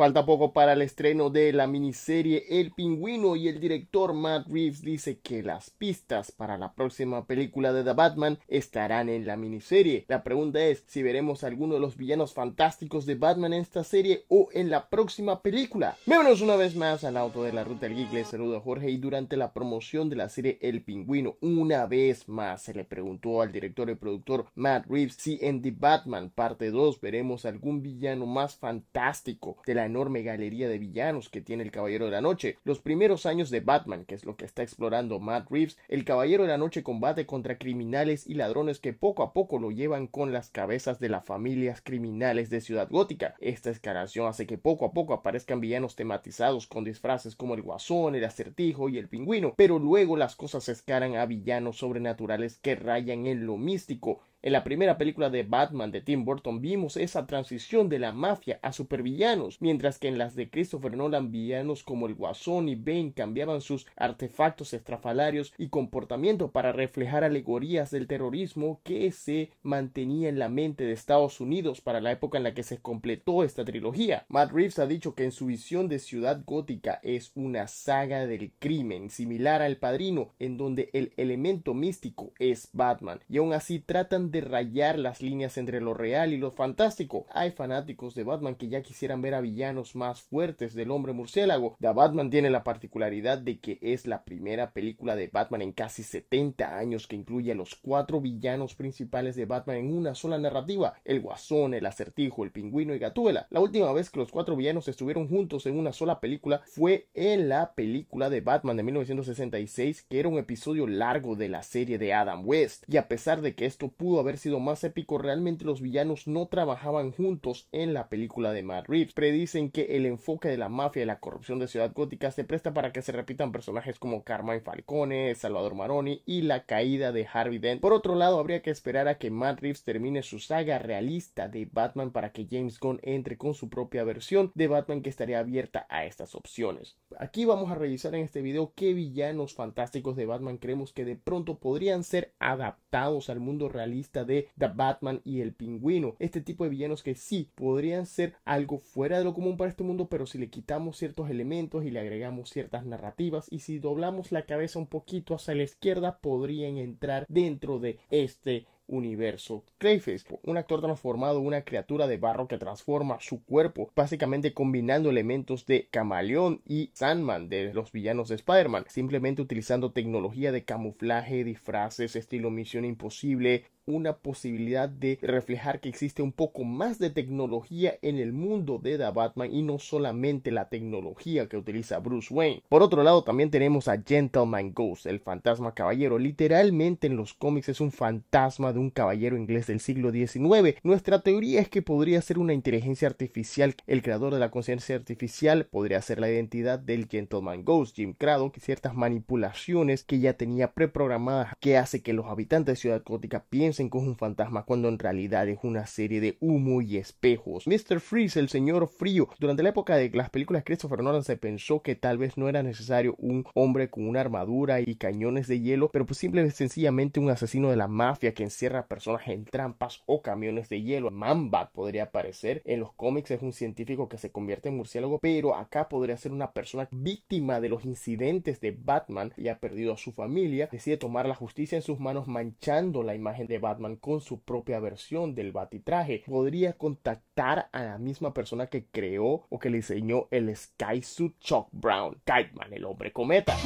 Falta poco para el estreno de la miniserie El Pingüino y el director Matt Reeves dice que las pistas para la próxima película de The Batman estarán en la miniserie. La pregunta es si veremos alguno de los villanos fantásticos de Batman en esta serie o en la próxima película. Vémonos una vez más al auto de la ruta del geek. Les saludo Jorge y durante la promoción de la serie El Pingüino una vez más se le preguntó al director y productor Matt Reeves si en The Batman parte 2 veremos algún villano más fantástico de la enorme galería de villanos que tiene el Caballero de la Noche. Los primeros años de Batman, que es lo que está explorando Matt Reeves, el Caballero de la Noche combate contra criminales y ladrones que poco a poco lo llevan con las cabezas de las familias criminales de Ciudad Gótica. Esta escalación hace que poco a poco aparezcan villanos tematizados con disfraces como el guasón, el acertijo y el pingüino, pero luego las cosas escalan a villanos sobrenaturales que rayan en lo místico en la primera película de Batman de Tim Burton vimos esa transición de la mafia a supervillanos, mientras que en las de Christopher Nolan villanos como el Guasón y Bane cambiaban sus artefactos estrafalarios y comportamiento para reflejar alegorías del terrorismo que se mantenía en la mente de Estados Unidos para la época en la que se completó esta trilogía. Matt Reeves ha dicho que en su visión de Ciudad Gótica es una saga del crimen, similar al Padrino, en donde el elemento místico es Batman, y aún así tratan de rayar las líneas entre lo real y lo fantástico. Hay fanáticos de Batman que ya quisieran ver a villanos más fuertes del hombre murciélago. The Batman tiene la particularidad de que es la primera película de Batman en casi 70 años que incluye a los cuatro villanos principales de Batman en una sola narrativa: el Guasón, el Acertijo, el Pingüino y Gatuela, La última vez que los cuatro villanos estuvieron juntos en una sola película fue en la película de Batman de 1966, que era un episodio largo de la serie de Adam West. Y a pesar de que esto pudo haber sido más épico, realmente los villanos no trabajaban juntos en la película de Matt Reeves. Predicen que el enfoque de la mafia y la corrupción de Ciudad Gótica se presta para que se repitan personajes como Carmine Falcone, Salvador Maroni y la caída de Harvey Dent. Por otro lado, habría que esperar a que Matt Reeves termine su saga realista de Batman para que James Gunn entre con su propia versión de Batman que estaría abierta a estas opciones. Aquí vamos a revisar en este video qué villanos fantásticos de Batman creemos que de pronto podrían ser adaptados al mundo realista de The Batman y el Pingüino. Este tipo de villanos que sí podrían ser algo fuera de lo común para este mundo, pero si le quitamos ciertos elementos y le agregamos ciertas narrativas y si doblamos la cabeza un poquito hacia la izquierda, podrían entrar dentro de este universo Clayface, un actor transformado, una criatura de barro que transforma su cuerpo, básicamente combinando elementos de Camaleón y Sandman de los villanos de Spider-Man, simplemente utilizando tecnología de camuflaje, disfraces, estilo Misión Imposible, una posibilidad de reflejar que existe un poco más de tecnología en el mundo de The Batman y no solamente la tecnología que utiliza Bruce Wayne. Por otro lado, también tenemos a Gentleman Ghost, el fantasma caballero. Literalmente en los cómics es un fantasma de un caballero inglés del siglo XIX. Nuestra teoría es que podría ser una inteligencia artificial. El creador de la conciencia artificial podría ser la identidad del Gentleman Ghost, Jim Craddock, que ciertas manipulaciones que ya tenía preprogramadas que hace que los habitantes de Ciudad Gótica piensen es un fantasma cuando en realidad es una serie de humo y espejos. Mr. Freeze, el señor frío. Durante la época de las películas Christopher Nolan se pensó que tal vez no era necesario un hombre con una armadura y cañones de hielo, pero pues simplemente sencillamente un asesino de la mafia que encierra personas en trampas o camiones de hielo. mamba podría aparecer en los cómics, es un científico que se convierte en murciélago, pero acá podría ser una persona víctima de los incidentes de Batman y ha perdido a su familia, decide tomar la justicia en sus manos manchando la imagen de Batman con su propia versión del batitraje, podría contactar a la misma persona que creó o que le diseñó el Sky Suit Chuck Brown, Kaitman, el hombre cometa.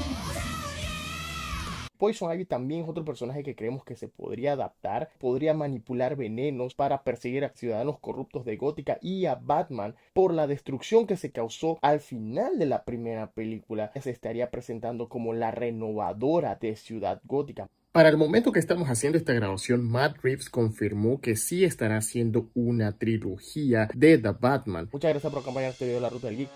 Poison Ivy también es otro personaje que creemos que se podría adaptar, podría manipular venenos para perseguir a ciudadanos corruptos de Gótica y a Batman por la destrucción que se causó al final de la primera película. Se estaría presentando como la renovadora de Ciudad Gótica. Para el momento que estamos haciendo esta grabación, Matt Reeves confirmó que sí estará haciendo una trilogía de The Batman. Muchas gracias por acompañar este video de la Ruta del Geek.